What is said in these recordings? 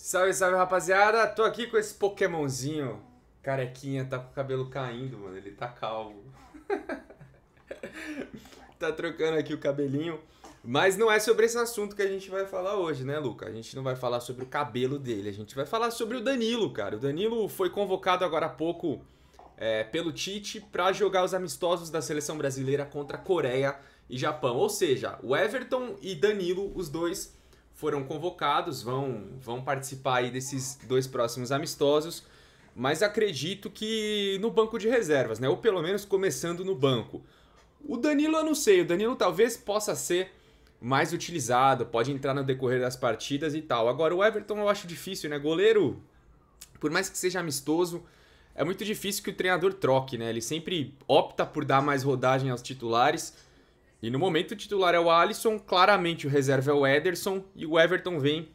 Salve, salve, rapaziada. Tô aqui com esse Pokémonzinho. Carequinha, tá com o cabelo caindo, mano. Ele tá calvo. tá trocando aqui o cabelinho. Mas não é sobre esse assunto que a gente vai falar hoje, né, Luca? A gente não vai falar sobre o cabelo dele. A gente vai falar sobre o Danilo, cara. O Danilo foi convocado agora há pouco é, pelo Tite para jogar os amistosos da seleção brasileira contra Coreia e Japão. Ou seja, o Everton e Danilo, os dois foram convocados, vão, vão participar aí desses dois próximos amistosos, mas acredito que no banco de reservas, né? Ou pelo menos começando no banco. O Danilo eu não sei, o Danilo talvez possa ser mais utilizado, pode entrar no decorrer das partidas e tal. Agora o Everton eu acho difícil, né? Goleiro, por mais que seja amistoso, é muito difícil que o treinador troque, né? Ele sempre opta por dar mais rodagem aos titulares. E no momento o titular é o Alisson, claramente o reserva é o Ederson e o Everton vem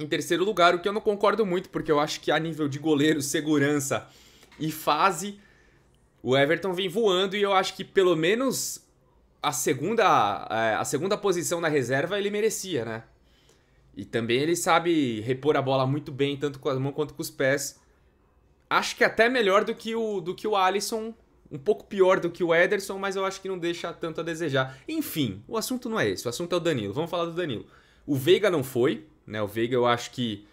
em terceiro lugar, o que eu não concordo muito, porque eu acho que a nível de goleiro, segurança e fase, o Everton vem voando e eu acho que pelo menos a segunda, é, a segunda posição na reserva ele merecia, né? E também ele sabe repor a bola muito bem, tanto com as mãos quanto com os pés. Acho que até melhor do que o, do que o Alisson um pouco pior do que o Ederson, mas eu acho que não deixa tanto a desejar. Enfim, o assunto não é esse, o assunto é o Danilo. Vamos falar do Danilo. O Veiga não foi, né? O Veiga eu acho que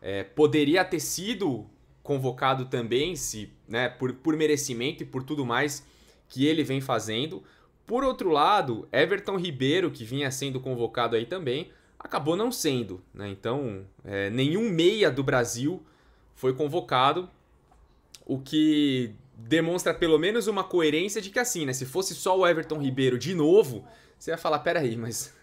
é, poderia ter sido convocado também, se, né, por, por merecimento e por tudo mais que ele vem fazendo. Por outro lado, Everton Ribeiro, que vinha sendo convocado aí também, acabou não sendo. Né? Então, é, nenhum meia do Brasil foi convocado, o que demonstra pelo menos uma coerência de que assim, né? Se fosse só o Everton Ribeiro de novo, você ia falar, peraí, mas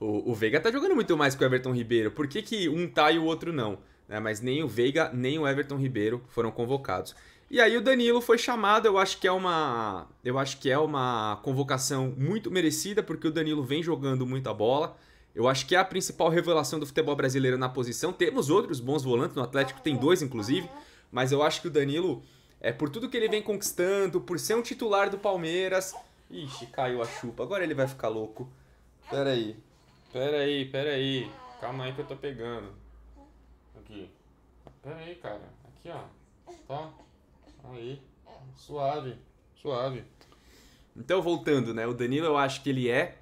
o, o Veiga tá jogando muito mais que o Everton Ribeiro. Por que, que um tá e o outro não? Né? Mas nem o Veiga, nem o Everton Ribeiro foram convocados. E aí o Danilo foi chamado, eu acho que é uma. Eu acho que é uma convocação muito merecida, porque o Danilo vem jogando muita bola. Eu acho que é a principal revelação do futebol brasileiro na posição. Temos outros bons volantes, no Atlético tem dois, inclusive, mas eu acho que o Danilo é por tudo que ele vem conquistando, por ser um titular do Palmeiras. Ixi, caiu a chupa. Agora ele vai ficar louco. Pera aí. Pera aí, pera aí. Calma aí que eu tô pegando. Aqui. Pera aí, cara. Aqui, ó. Tá? Aí. Suave. Suave. Então, voltando, né? O Danilo, eu acho que ele é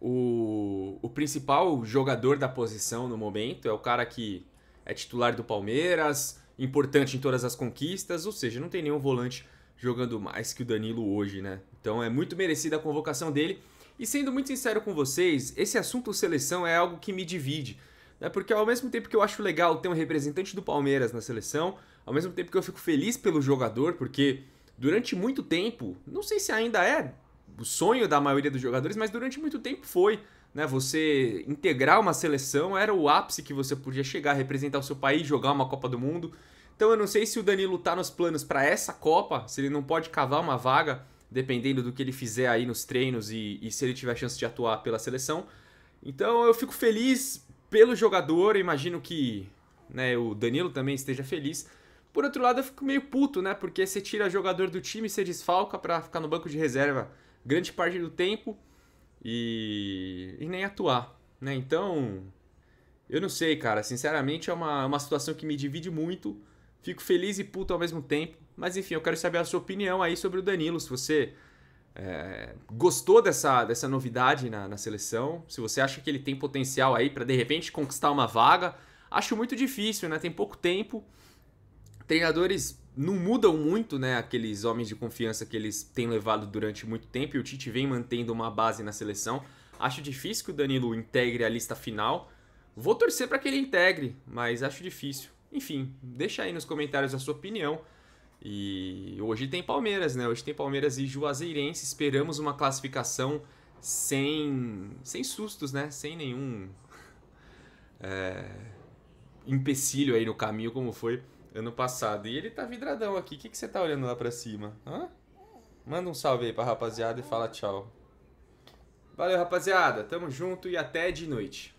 o, o principal jogador da posição no momento. É o cara que é titular do Palmeiras, importante em todas as conquistas, ou seja, não tem nenhum volante jogando mais que o Danilo hoje, né? Então é muito merecida a convocação dele. E sendo muito sincero com vocês, esse assunto seleção é algo que me divide. Né? Porque ao mesmo tempo que eu acho legal ter um representante do Palmeiras na seleção, ao mesmo tempo que eu fico feliz pelo jogador, porque durante muito tempo, não sei se ainda é o sonho da maioria dos jogadores, mas durante muito tempo foi né, você integrar uma seleção era o ápice que você podia chegar, representar o seu país, jogar uma Copa do Mundo. Então eu não sei se o Danilo tá nos planos para essa Copa, se ele não pode cavar uma vaga, dependendo do que ele fizer aí nos treinos e, e se ele tiver chance de atuar pela seleção. Então eu fico feliz pelo jogador, imagino que né, o Danilo também esteja feliz. Por outro lado, eu fico meio puto, né? Porque você tira jogador do time, você desfalca para ficar no banco de reserva grande parte do tempo e, e nem atuar, né? Então, eu não sei, cara. Sinceramente, é uma, é uma situação que me divide muito. Fico feliz e puto ao mesmo tempo. Mas enfim, eu quero saber a sua opinião aí sobre o Danilo. Se você é, gostou dessa, dessa novidade na, na seleção, se você acha que ele tem potencial aí para de repente conquistar uma vaga, acho muito difícil, né? Tem pouco tempo. Treinadores não mudam muito, né, aqueles homens de confiança que eles têm levado durante muito tempo e o Tite vem mantendo uma base na seleção. Acho difícil que o Danilo integre a lista final. Vou torcer para que ele integre, mas acho difícil. Enfim, deixa aí nos comentários a sua opinião. E hoje tem Palmeiras, né? Hoje tem Palmeiras e Juazeirense. Esperamos uma classificação sem, sem sustos, né? Sem nenhum é, empecilho aí no caminho, como foi ano passado. E ele tá vidradão aqui. O que, que você tá olhando lá pra cima? Hã? Manda um salve aí pra rapaziada e fala tchau. Valeu, rapaziada. Tamo junto e até de noite.